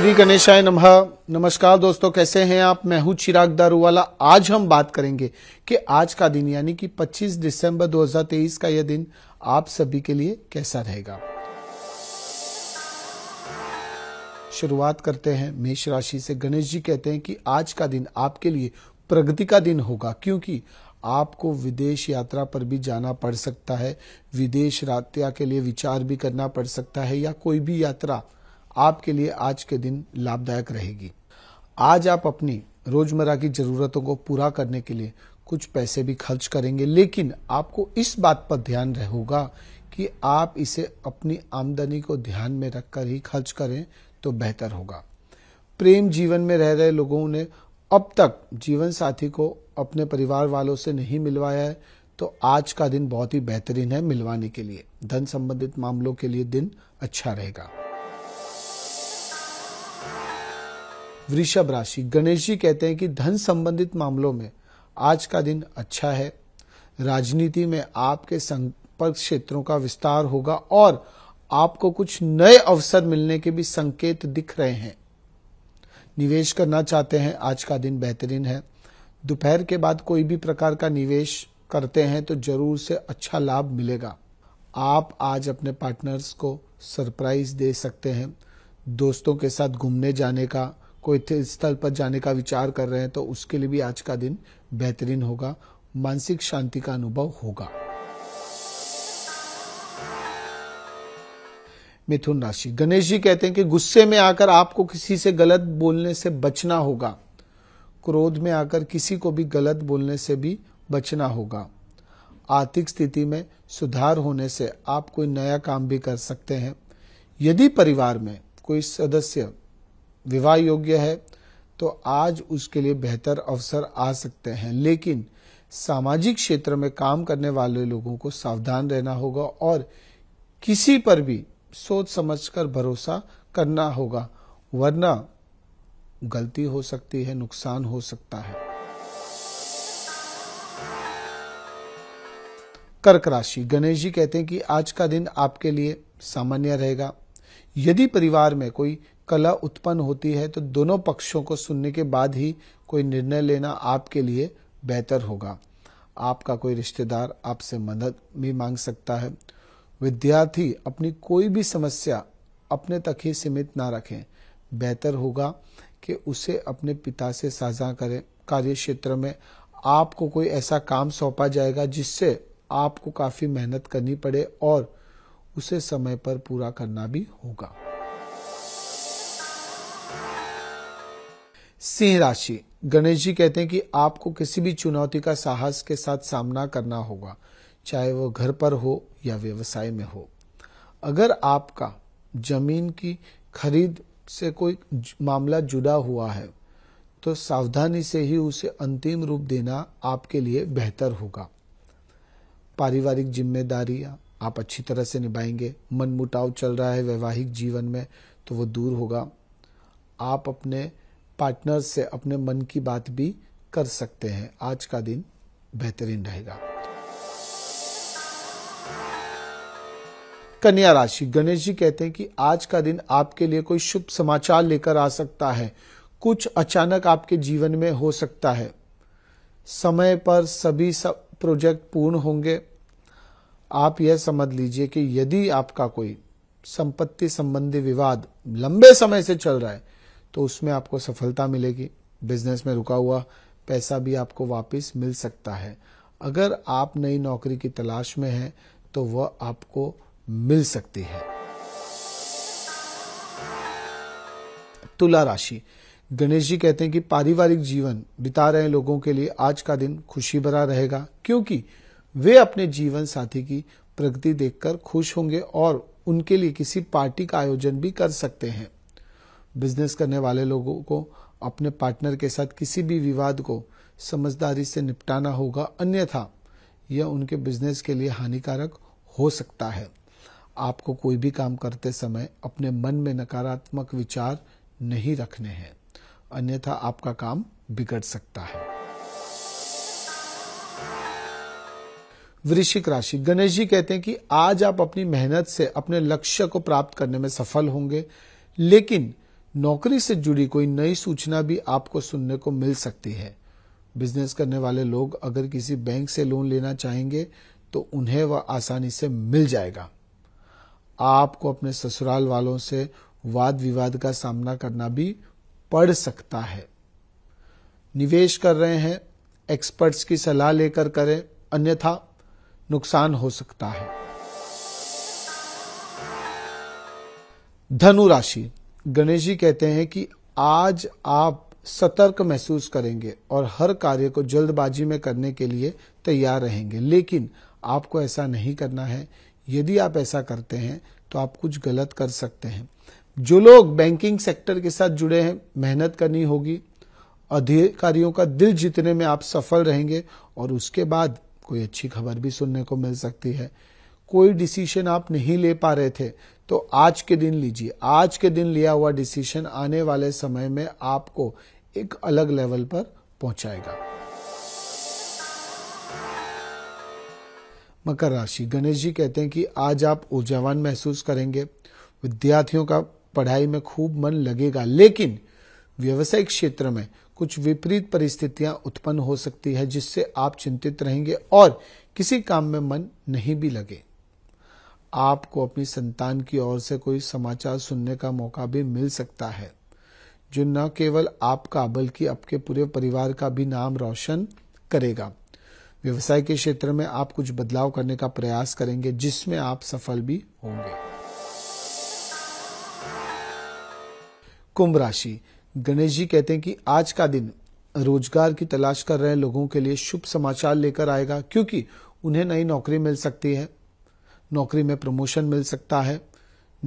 श्री गणेशाय नमः नमस्कार दोस्तों कैसे हैं आप मैं हूं चिराग दारूवाला आज हम बात करेंगे कि आज का दिन यानी कि 25 दिसंबर 2023 का यह दिन आप सभी के लिए कैसा रहेगा शुरुआत करते हैं मेष राशि से गणेश जी कहते हैं कि आज का दिन आपके लिए प्रगति का दिन होगा क्योंकि आपको विदेश यात्रा पर भी जाना पड़ सकता है विदेश यात्रा के लिए विचार भी करना पड़ सकता है या कोई भी यात्रा आपके लिए आज के दिन लाभदायक रहेगी आज आप अपनी रोजमर्रा की जरूरतों को पूरा करने के लिए कुछ पैसे भी खर्च करेंगे लेकिन आपको इस बात पर ध्यान रहेगा कि आप इसे अपनी आमदनी को ध्यान में रखकर ही खर्च करें तो बेहतर होगा प्रेम जीवन में रह रहे लोगों ने अब तक जीवन साथी को अपने परिवार वालों से नहीं मिलवाया है तो आज का दिन बहुत ही बेहतरीन है मिलवाने के लिए धन संबंधित मामलों के लिए दिन अच्छा रहेगा वृषभ राशि गणेश जी कहते हैं कि धन संबंधित मामलों में आज का दिन अच्छा है राजनीति में आपके संपर्क क्षेत्रों का विस्तार होगा और आपको कुछ नए अवसर मिलने के भी संकेत दिख रहे हैं निवेश करना चाहते हैं आज का दिन बेहतरीन है दोपहर के बाद कोई भी प्रकार का निवेश करते हैं तो जरूर से अच्छा लाभ मिलेगा आप आज अपने पार्टनर्स को सरप्राइज दे सकते हैं दोस्तों के साथ घूमने जाने का कोई स्थल पर जाने का विचार कर रहे हैं तो उसके लिए भी आज का दिन बेहतरीन होगा मानसिक शांति का अनुभव होगा मिथुन राशि गणेश जी कहते हैं कि गुस्से में आकर आपको किसी से गलत बोलने से बचना होगा क्रोध में आकर किसी को भी गलत बोलने से भी बचना होगा आर्थिक स्थिति में सुधार होने से आप कोई नया काम भी कर सकते हैं यदि परिवार में कोई सदस्य विवाह योग्य है तो आज उसके लिए बेहतर अवसर आ सकते हैं लेकिन सामाजिक क्षेत्र में काम करने वाले लोगों को सावधान रहना होगा और किसी पर भी सोच समझकर भरोसा करना होगा वरना गलती हो सकती है नुकसान हो सकता है कर्क राशि गणेश जी कहते हैं कि आज का दिन आपके लिए सामान्य रहेगा यदि परिवार में कोई कला उत्पन्न होती है तो दोनों पक्षों को सुनने के बाद ही कोई निर्णय लेना आपके लिए बेहतर होगा आपका कोई रिश्तेदार आपसे मदद भी मांग सकता है विद्यार्थी अपनी कोई भी समस्या अपने तक ही सीमित ना रखें बेहतर होगा कि उसे अपने पिता से साझा करें कार्य क्षेत्र में आपको कोई ऐसा काम सौंपा जाएगा जिससे आपको काफ़ी मेहनत करनी पड़े और उसे समय पर पूरा करना भी होगा सिंह राशि गणेश जी कहते हैं कि आपको किसी भी चुनौती का साहस के साथ सामना करना होगा चाहे वो घर पर हो या व्यवसाय में हो अगर आपका जमीन की खरीद से कोई मामला जुड़ा हुआ है तो सावधानी से ही उसे अंतिम रूप देना आपके लिए बेहतर होगा पारिवारिक जिम्मेदारियां आप अच्छी तरह से निभाएंगे मन मुटाव चल रहा है वैवाहिक जीवन में तो वो दूर होगा आप अपने पार्टनर से अपने मन की बात भी कर सकते हैं आज का दिन बेहतरीन रहेगा कन्या राशि गणेश जी कहते हैं कि आज का दिन आपके लिए कोई शुभ समाचार लेकर आ सकता है कुछ अचानक आपके जीवन में हो सकता है समय पर सभी सब प्रोजेक्ट पूर्ण होंगे आप यह समझ लीजिए कि यदि आपका कोई संपत्ति संबंधी विवाद लंबे समय से चल रहा है तो उसमें आपको सफलता मिलेगी बिजनेस में रुका हुआ पैसा भी आपको वापस मिल सकता है अगर आप नई नौकरी की तलाश में हैं तो वह आपको मिल सकती है तुला राशि गणेश जी कहते हैं कि पारिवारिक जीवन बिता रहे लोगों के लिए आज का दिन खुशी भरा रहेगा क्योंकि वे अपने जीवन साथी की प्रगति देखकर खुश होंगे और उनके लिए किसी पार्टी का आयोजन भी कर सकते हैं बिजनेस करने वाले लोगों को अपने पार्टनर के साथ किसी भी विवाद को समझदारी से निपटाना होगा अन्यथा यह उनके बिजनेस के लिए हानिकारक हो सकता है आपको कोई भी काम करते समय अपने मन में नकारात्मक विचार नहीं रखने हैं अन्यथा आपका काम बिगड़ सकता है वृश्चिक राशि गणेश जी कहते हैं कि आज आप अपनी मेहनत से अपने लक्ष्य को प्राप्त करने में सफल होंगे लेकिन नौकरी से जुड़ी कोई नई सूचना भी आपको सुनने को मिल सकती है बिजनेस करने वाले लोग अगर किसी बैंक से लोन लेना चाहेंगे तो उन्हें वह आसानी से मिल जाएगा आपको अपने ससुराल वालों से वाद विवाद का सामना करना भी पड़ सकता है निवेश कर रहे हैं एक्सपर्ट्स की सलाह लेकर करें अन्यथा नुकसान हो सकता है धनु राशि गणेश जी कहते हैं कि आज आप सतर्क महसूस करेंगे और हर कार्य को जल्दबाजी में करने के लिए तैयार रहेंगे लेकिन आपको ऐसा नहीं करना है यदि आप ऐसा करते हैं तो आप कुछ गलत कर सकते हैं जो लोग बैंकिंग सेक्टर के साथ जुड़े हैं मेहनत करनी होगी अधिकारियों का दिल जीतने में आप सफल रहेंगे और उसके बाद कोई अच्छी खबर भी सुनने को मिल सकती है कोई डिसीशन आप नहीं ले पा रहे थे तो आज के दिन लीजिए आज के दिन लिया हुआ डिसीशन आने वाले समय में आपको एक अलग लेवल पर पहुंचाएगा मकर राशि गणेश जी कहते हैं कि आज आप ऊर्जावान महसूस करेंगे विद्यार्थियों का पढ़ाई में खूब मन लगेगा लेकिन व्यवसायिक क्षेत्र में कुछ विपरीत परिस्थितियां उत्पन्न हो सकती है जिससे आप चिंतित रहेंगे और किसी काम में मन नहीं भी लगे आपको अपनी संतान की ओर से कोई समाचार सुनने का मौका भी मिल सकता है जो न केवल आपका बल्कि आपके पूरे परिवार का भी नाम रोशन करेगा व्यवसाय के क्षेत्र में आप कुछ बदलाव करने का प्रयास करेंगे जिसमें आप सफल भी होंगे कुंभ राशि गणेश जी कहते हैं कि आज का दिन रोजगार की तलाश कर रहे लोगों के लिए शुभ समाचार लेकर आएगा क्योंकि उन्हें नई नौकरी मिल सकती है नौकरी में प्रमोशन मिल सकता है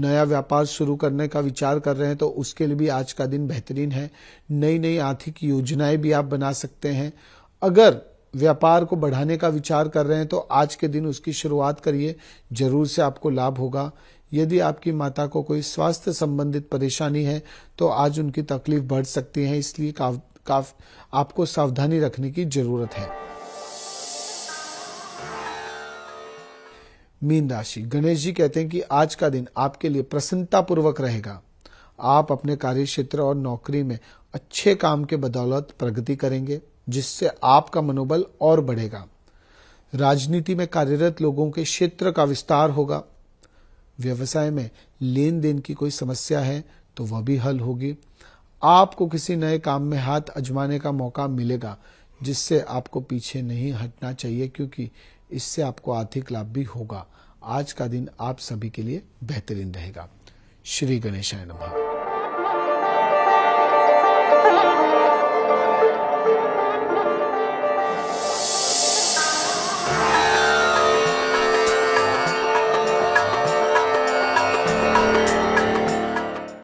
नया व्यापार शुरू करने का विचार कर रहे हैं तो उसके लिए भी आज का दिन बेहतरीन है नई नई आर्थिक योजनाएं भी आप बना सकते हैं अगर व्यापार को बढ़ाने का विचार कर रहे हैं तो आज के दिन उसकी शुरुआत करिए जरूर से आपको लाभ होगा यदि आपकी माता को कोई स्वास्थ्य संबंधित परेशानी है तो आज उनकी तकलीफ बढ़ सकती है इसलिए काफ, काफ, आपको सावधानी रखने की जरूरत है मीन राशि गणेश जी कहते हैं कि आज का दिन आपके लिए प्रसन्नतापूर्वक रहेगा आप अपने कार्य क्षेत्र और नौकरी में अच्छे काम के बदौलत प्रगति करेंगे जिससे आपका मनोबल और बढ़ेगा राजनीति में कार्यरत लोगों के क्षेत्र का विस्तार होगा व्यवसाय में लेन देन की कोई समस्या है तो वह भी हल होगी आपको किसी नए काम में हाथ अजमाने का मौका मिलेगा जिससे आपको पीछे नहीं हटना चाहिए क्योंकि इससे आपको आर्थिक लाभ भी होगा आज का दिन आप सभी के लिए बेहतरीन रहेगा श्री गणेशाय नमः